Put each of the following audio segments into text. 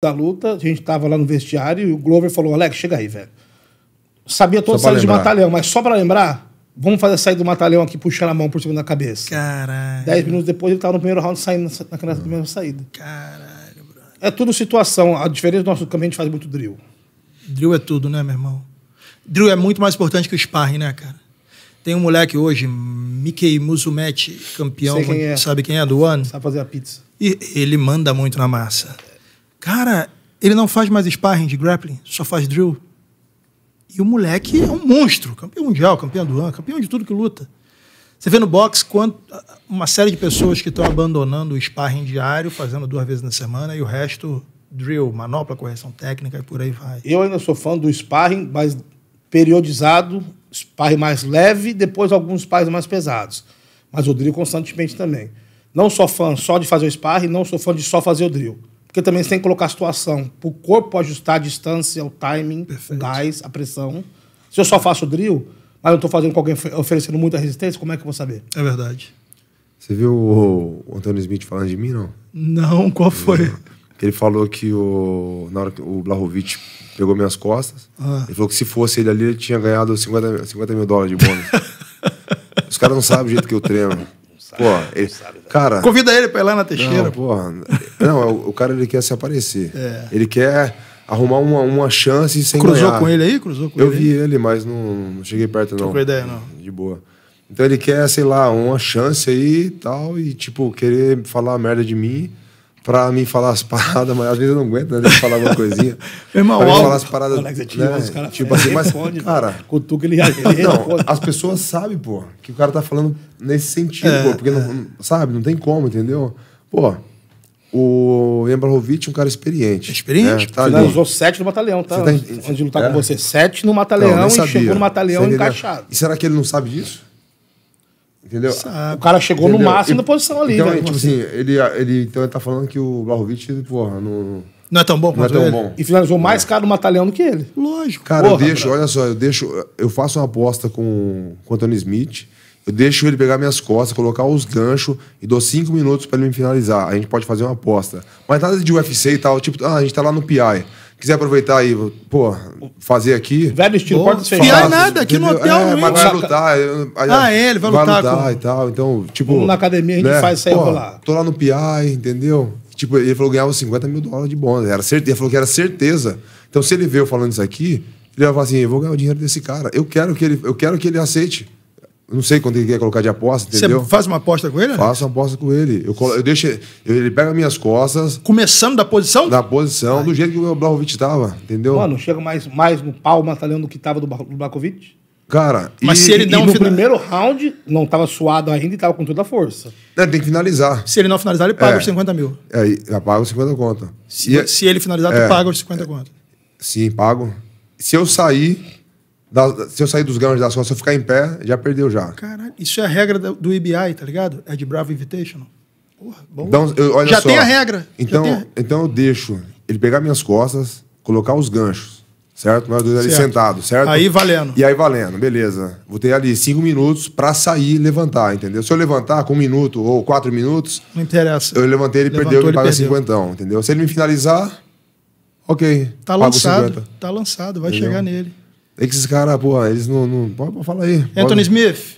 da luta, a gente tava lá no vestiário e o Glover falou: Alex, chega aí, velho. Sabia toda a saída de matalhão, mas só para lembrar, vamos fazer a saída do matalhão aqui puxando a mão por cima da cabeça. Caralho. Dez minutos depois ele tava no primeiro round saindo naquela hum. primeira saída. Caralho, bro. É tudo situação. A diferença do nosso campo, a gente faz muito drill. Drill é tudo, né, meu irmão? Drill é muito mais importante que o sparring, né, cara? Tem um moleque hoje, Mickey Musumeci, campeão, quem é. sabe quem é, do ano? Sabe fazer a pizza. E ele manda muito na massa. Cara, ele não faz mais sparring de grappling, só faz drill. E o moleque é um monstro, campeão mundial, campeão do ano, campeão de tudo que luta. Você vê no boxe quanto, uma série de pessoas que estão abandonando o sparring diário, fazendo duas vezes na semana, e o resto, drill, manopla, correção técnica e por aí vai. Eu ainda sou fã do sparring, mas periodizado, sparring mais leve, depois alguns sparring mais pesados. Mas o drill constantemente também. Não sou fã só de fazer o sparring, não sou fã de só fazer o drill. Porque também você tem que colocar a situação o corpo ajustar a distância, o timing, Perfeito. o gás, a pressão. Se eu só faço drill, mas eu estou fazendo com alguém oferecendo muita resistência, como é que eu vou saber? É verdade. Você viu o Antônio Smith falando de mim, não? Não, qual foi? Uhum. Ele falou que o, na hora que o Blahovic pegou minhas costas, ah. ele falou que se fosse ele ali, ele tinha ganhado 50, 50 mil dólares de bônus. Os caras não sabem o jeito que eu treino pô, ele, cara, Convida ele pra ir lá na Teixeira. Não, porra, não o, é, o, cara ele quer se aparecer. É. Ele quer arrumar uma, uma chance sem Cruzou ganhar. com ele aí? Cruzou com Eu ele? Eu vi aí? ele, mas não, não, cheguei perto, não. Trocou ideia, não. De boa. Então ele quer, sei lá, uma chance aí e tal, e tipo, querer falar merda de mim pra mim falar as paradas, mas às vezes eu não aguento, né? de falar alguma coisinha. Meu irmão, pra mim falar as paradas. né? os cara, tipo assim, mas. Responde, cara, cutuca ele, ele Não, as pessoas sabem, pô, que o cara tá falando nesse sentido, é, pô, porque é. não, sabe, não tem como, entendeu? Pô. O Embrahovic é um cara experiente. Experiente? Né? Tá usou sete no batalhão, tá? tá Antes de lutar é? com você, sete no Matalhão e chegou no Matalhão encaixado. E será que ele não sabe disso? Entendeu? Sabe. O cara chegou entendeu? no máximo da posição ali, então, velho. Tipo assim? assim, ele, ele, então ele tá falando que o Vlahovic, porra, não. Não é tão bom quanto não é tão ele. bom. E finalizou é. mais caro no Matalhão do que ele. Lógico. Cara, porra, eu deixo, cara. olha só, eu deixo. Eu faço uma aposta com, com o Anthony Smith. Eu deixo ele pegar minhas costas, colocar os ganchos e dou cinco minutos para ele me finalizar. A gente pode fazer uma aposta. Mas nada de UFC e tal, tipo, ah, a gente tá lá no PI quiser aproveitar aí, pô, fazer aqui. Velho estilo, porta fechada. Não é nada, aqui no hotel. É, mas vai lutar. Ah, é, ele vai, vai lutar. lutar com... e tal. Então, tipo. na academia a gente né? faz sair pô, lá. Tô lá no PI, entendeu? Tipo, ele falou que ganhava 50 mil dólares de bônus. Era certeza, ele falou que era certeza. Então, se ele veio falando isso aqui, ele vai falar assim: eu vou ganhar o dinheiro desse cara. Eu quero que ele, eu quero que ele aceite. Não sei quando ele quer colocar de aposta, entendeu? Você faz uma aposta com ele? Faço uma aposta com ele. Eu, colo, eu deixo, ele pega minhas costas. Começando da posição? Da posição, Ai. do jeito que o Blahovic tava, entendeu? Mano, chega mais, mais no pau batalhão do que tava do, do Cara, mas e, se ele não no final... primeiro round não estava suado ainda e estava com toda a força. É, tem que finalizar. Se ele não finalizar, ele paga é, os 50 mil. É, paga os 50 conto. Se, e, se ele finalizar, é, tu paga os 50 é, conto. Sim, pago. Se eu sair, da, se eu sair dos ganchos das costas, se eu ficar em pé, já perdeu já. Caralho, isso é a regra do, EBI, IBI, tá ligado? É de Bravo Invitational. Porra, bom. Então, eu, olha já só. tem a regra. Então, a... então eu deixo ele pegar minhas costas, colocar os ganchos, certo? Nós dois ali sentado sentados, certo? Aí valendo. E aí valendo, beleza. Vou ter ali cinco minutos para sair e levantar, entendeu? Se eu levantar com um minuto ou quatro minutos... Não interessa. Eu levantei, ele Levantou, perdeu, ele, paga cinquentão, entendeu? Se ele me finalizar, ok. Tá lançado, tá lançado, vai entendeu? chegar nele. É que esses caras, pô, eles não. não... Pode falar aí. Pode. Anthony Smith,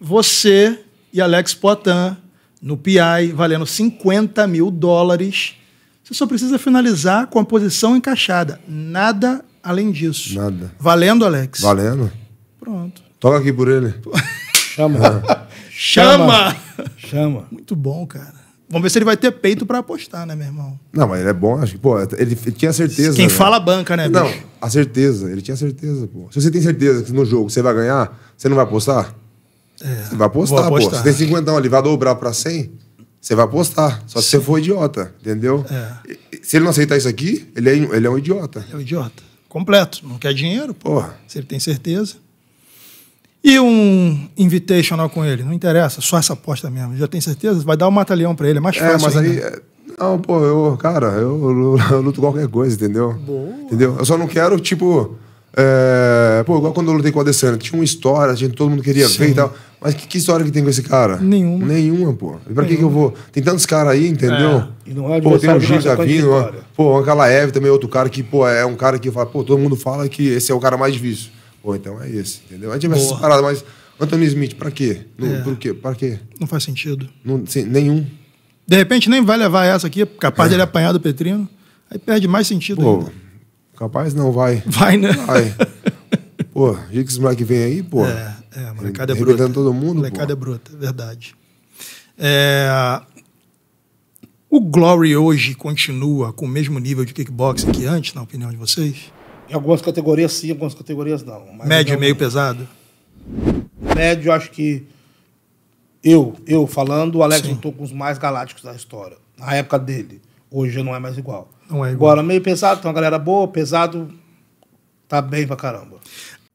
você e Alex Potan no PI valendo 50 mil dólares. Você só precisa finalizar com a posição encaixada. Nada além disso. Nada. Valendo, Alex? Valendo. Pronto. Toca aqui por ele. Chama. Chama. Chama. Chama. Muito bom, cara. Vamos ver se ele vai ter peito para apostar, né, meu irmão? Não, mas ele é bom, acho que, pô, ele, tinha certeza. Quem né? fala banca, né, Não, bicho? a certeza, ele tinha certeza, pô. Se você tem certeza que no jogo você vai ganhar, você não vai apostar? É, você vai apostar, apostar. pô. Você tem 50 ali, vai dobrar para 100, você vai apostar. Só se você for idiota, entendeu? É. Se ele não aceitar isso aqui, ele é, ele é um idiota. Ele é um idiota. Completo. Não quer dinheiro, pô. Porra. Se ele tem certeza. E um invitational com ele? Não interessa, só essa aposta mesmo. Já tem certeza? Vai dar um matalhão para pra ele, é mais é, fácil. É, mas aí. Não, pô, eu, cara, eu, eu luto qualquer coisa, entendeu? Boa. Entendeu? Eu só não quero, tipo. É... Pô, igual quando eu lutei com a Adesanya, tinha uma história, gente, todo mundo queria Sim. ver e tal. Mas que, que, história que tem com esse cara? Nenhuma. Nenhuma, pô. E pra que, que eu vou? Tem tantos caras aí, entendeu? É. E não é pô, tem um Giga já vindo, pô, aquela Eve também é outro cara que, pô, é um cara que fala, pô, todo mundo fala que esse é o cara mais difícil. Pô, então é esse, entendeu? A gente vai separar, mas Anthony Smith, pra quê? Não, é. Por quê? Pra quê? Não faz sentido. Não, sim, nenhum. De repente nem vai levar essa aqui, capaz é. dele apanhar do Petrino. Aí perde mais sentido pô, ainda. Capaz não, vai. Vai, né? Vai. pô, o que esse moleque vem aí, pô. É, é molecada é, é bruta. todo mundo, molecada pô. é bruta, verdade. É... O Glory hoje continua com o mesmo nível de kickboxing que antes, na opinião de vocês? Em algumas categorias sim, em algumas categorias não. Médio e meio pesado? Médio, acho que eu, eu falando, o Alex lutou com os mais galácticos da história. Na época dele. Hoje não é mais igual. Não é igual. Agora, meio pesado, tem uma galera boa, pesado, tá bem pra caramba.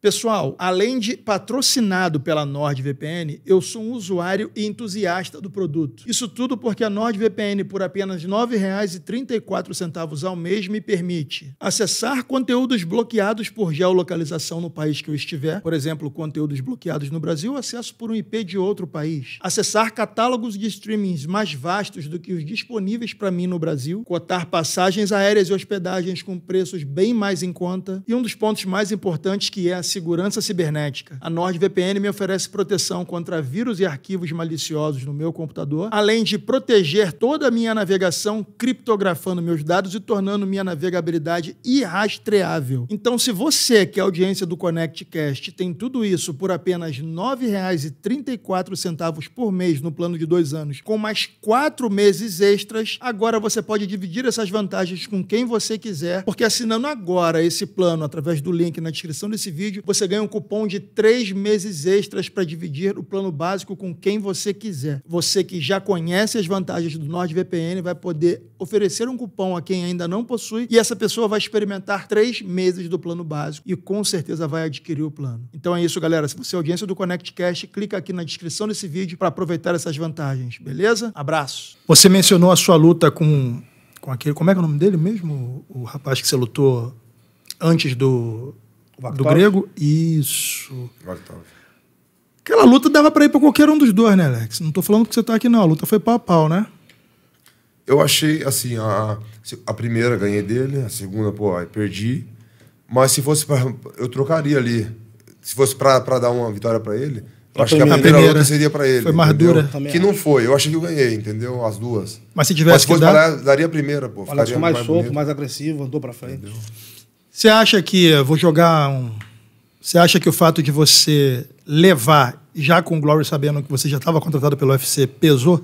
Pessoal, além de patrocinado pela NordVPN, eu sou um usuário e entusiasta do produto. Isso tudo porque a NordVPN, por apenas R$ 9,34 ao mês, me permite acessar conteúdos bloqueados por geolocalização no país que eu estiver, por exemplo, conteúdos bloqueados no Brasil, acesso por um IP de outro país, acessar catálogos de streamings mais vastos do que os disponíveis para mim no Brasil, cotar passagens aéreas e hospedagens com preços bem mais em conta, e um dos pontos mais importantes que é a segurança cibernética. A NordVPN me oferece proteção contra vírus e arquivos maliciosos no meu computador, além de proteger toda a minha navegação, criptografando meus dados e tornando minha navegabilidade irrastreável. Então, se você, que é audiência do ConnectCast, tem tudo isso por apenas R$ 9,34 por mês no plano de dois anos, com mais quatro meses extras, agora você pode dividir essas vantagens com quem você quiser, porque assinando agora esse plano através do link na descrição desse vídeo, você ganha um cupom de três meses extras para dividir o plano básico com quem você quiser. Você que já conhece as vantagens do NordVPN vai poder oferecer um cupom a quem ainda não possui e essa pessoa vai experimentar três meses do plano básico e com certeza vai adquirir o plano. Então é isso, galera. Se você é audiência do ConnectCast, clica aqui na descrição desse vídeo para aproveitar essas vantagens, beleza? Abraço. Você mencionou a sua luta com, com aquele. Como é que é o nome dele mesmo? O, o rapaz que você lutou antes do, do grego? Isso. Vaktov. Aquela luta dava para ir para qualquer um dos dois, né, Alex? Não estou falando que você está aqui, não. A luta foi pau a pau, né? Eu achei, assim, a, a primeira ganhei dele, a segunda, pô, aí perdi. Mas se fosse pra. Eu trocaria ali. Se fosse pra, dar uma vitória pra ele, eu acho que a primeira, primeira luta seria pra ele. Foi mais entendeu? dura. Também que acho. não foi. Eu achei que eu ganhei, entendeu? As duas. Mas se tivesse Mas se fosse que dar... Pra, daria a primeira, pô. Ela ficou mais, mais solto, mais agressivo, andou pra frente. Entendeu? Você acha que, vou jogar um. Você acha que o fato de você levar, já com o Glory sabendo que você já estava contratado pelo UFC, pesou?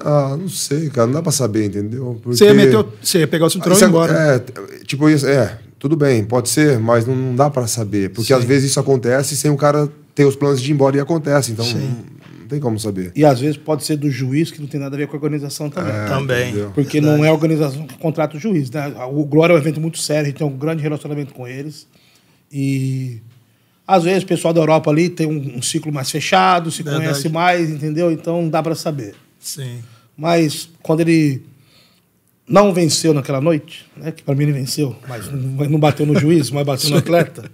Ah, não sei, cara, não dá pra saber, entendeu? Porque... Você ia, meter, você ia pegar o cinturão ah, e é ir embora. É, tipo, isso é, tudo bem, pode ser, mas não, não dá para saber. Porque Sim. às vezes isso acontece sem o cara ter os planos de ir embora e acontece. Então, Sim tem como saber. E às vezes pode ser do juiz que não tem nada a ver com a organização também. É, também. Entendeu? Porque Verdade. não é a organização que contrata o juiz. Né? O Glória é um evento muito sério, a gente tem um grande relacionamento com eles. E às vezes o pessoal da Europa ali tem um, um ciclo mais fechado, se Verdade. conhece mais, entendeu? Então dá para saber. Sim. Mas quando ele não venceu naquela noite, né, que para mim ele venceu, mas não bateu no juiz, mas bateu no atleta.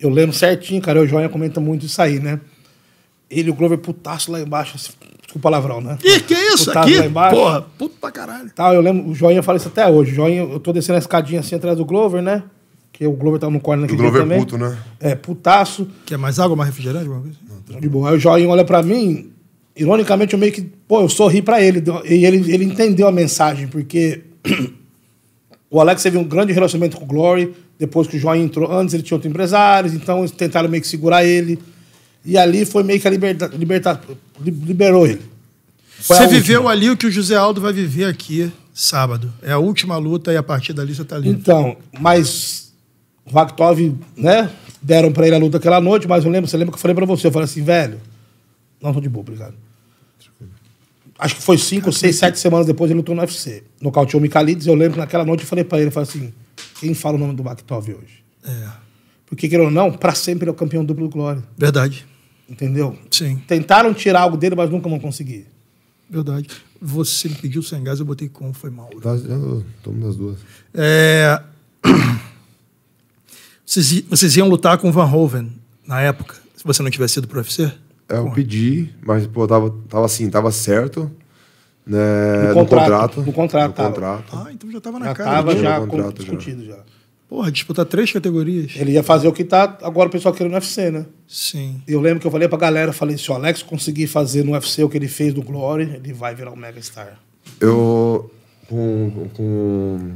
Eu lembro certinho, cara, o Joinha comenta muito isso aí, né? Ele e o Glover putaço lá embaixo. Assim, desculpa o palavrão, né? Ih, que isso putaço aqui? Lá embaixo. Porra, puto pra caralho. Tá, eu lembro, o Joinha fala isso até hoje. O Joinha, eu tô descendo a escadinha assim atrás do Glover, né? Que o Glover tava tá no corner naquele o Glover é puto, né? É, putaço. Quer mais água, mais refrigerante? Alguma coisa? Não, de boa. Aí o Joinha olha pra mim, ironicamente eu meio que, pô, eu sorri pra ele. E ele, ele entendeu a mensagem, porque... O Alex teve um grande relacionamento com o Glory, depois que o Joinha entrou, antes ele tinha outros empresários, então eles tentaram meio que segurar ele. E ali foi meio que a liberta, liberta, liberou ele. Foi você viveu ali o que o José Aldo vai viver aqui sábado. É a última luta e a partir dali você está livre. Então, mas o Vakhtov, né? Deram para ele a luta aquela noite, mas eu lembro, você lembra que eu falei para você? Eu falei assim, velho. Não, tô de boa, obrigado. Acho que foi cinco, seis, sete semanas depois ele lutou no UFC. Nocauteou o Micalides. Eu lembro que naquela noite eu falei para ele, eu falei assim, quem fala o nome do Vakhtov hoje? É. Porque, querendo ou não, para sempre ele é o campeão duplo do Glória. Verdade. Entendeu? Sim. Tentaram tirar algo dele, mas nunca vão conseguir. Verdade. Você me pediu sem gás, eu botei com, foi mal. Toma nas duas. É... Vocês, vocês iam lutar com o Van Hoven na época, se você não tivesse ido pro UFC? É, eu Porra. pedi, mas pô, tava, tava assim, tava certo. Né, no, contrato, no contrato. No contrato. No contrato. Ah, então já tava na já cara. Tava já, já contrato, discutido já. já. Porra, disputar três categorias. Ele ia fazer o que tá agora o pessoal querendo no UFC, né? Sim. Eu lembro que eu falei pra galera, falei, se o Alex conseguir fazer no UFC o que ele fez no Glory, ele vai virar um mega star. Eu com, com,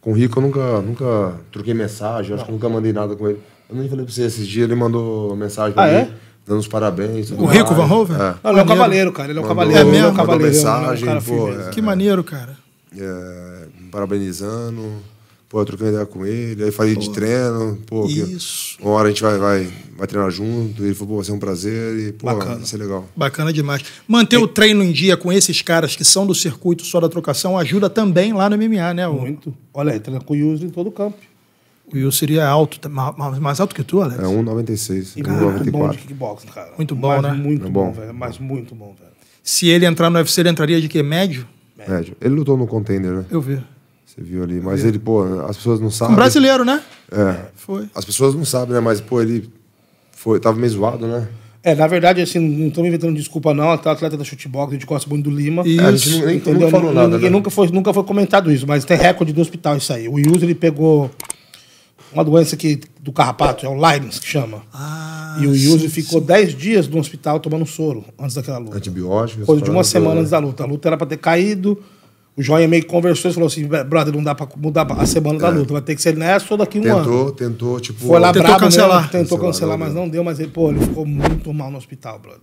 com o Rico eu nunca, nunca troquei mensagem, acho que nunca mandei nada com ele. Eu nem falei pra você esses dias, ele mandou mensagem pra ah, mim. É? Dando os parabéns. O Rico Van Hover? É. Não, ele é um cavaleiro, cara. Ele é um cavaleiro. É mesmo? cavaleiro, mensagem, é um é cara pô, é, Que maneiro, cara. É, parabenizando. Pô, eu troquei ideia com ele, aí falei pô, de treino, pô, isso. uma hora a gente vai, vai, vai treinar junto, ele falou, pô, vai ser um prazer, e, pô, Bacana. vai ser legal. Bacana demais. Manter é. o treino em dia com esses caras que são do circuito só da trocação ajuda também lá no MMA, né? O... Muito. Olha, ele treina com o Yus em todo o campo. O Will seria alto, tá, mais alto que tu, Alex? É 1,96. E 1, muito bom de kickboxing, cara. Muito bom, mas, né? Muito é bom, velho. Mas muito bom, velho. Se ele entrar no UFC, ele entraria de quê? Médio? Médio. Ele lutou no contender, né? Eu vi. Você viu ali. Mas ele, pô, as pessoas não sabem. Um brasileiro, né? É. Foi. As pessoas não sabem, né? Mas, pô, ele foi, tava meio zoado, né? É, na verdade, assim, não tô me inventando desculpa, não. o atleta da chutebol, de Costa Bueno do Lima. e É, a gente nem, entendeu? falou nada, né? nunca, foi, nunca foi comentado isso, mas tem recorde do hospital isso aí. O Yus, ele pegou uma doença que, do carrapato, é o Lyons que chama. Ah, e o Yuse ficou 10 dias no hospital tomando soro antes daquela luta. Antibióticos. Coisa de uma semana antes da né? luta. A luta era para ter caído, o Joinha meio que conversou e falou assim: brother, não dá pra mudar a semana da tá é. luta, vai ter que ser nessa ou daqui um tentou, ano. Tentou, tentou, tipo. Foi lá tentou brabo cancelar. tentou cancelar, cancelar mas não deu, mas ele, pô, ele ficou muito mal no hospital, brother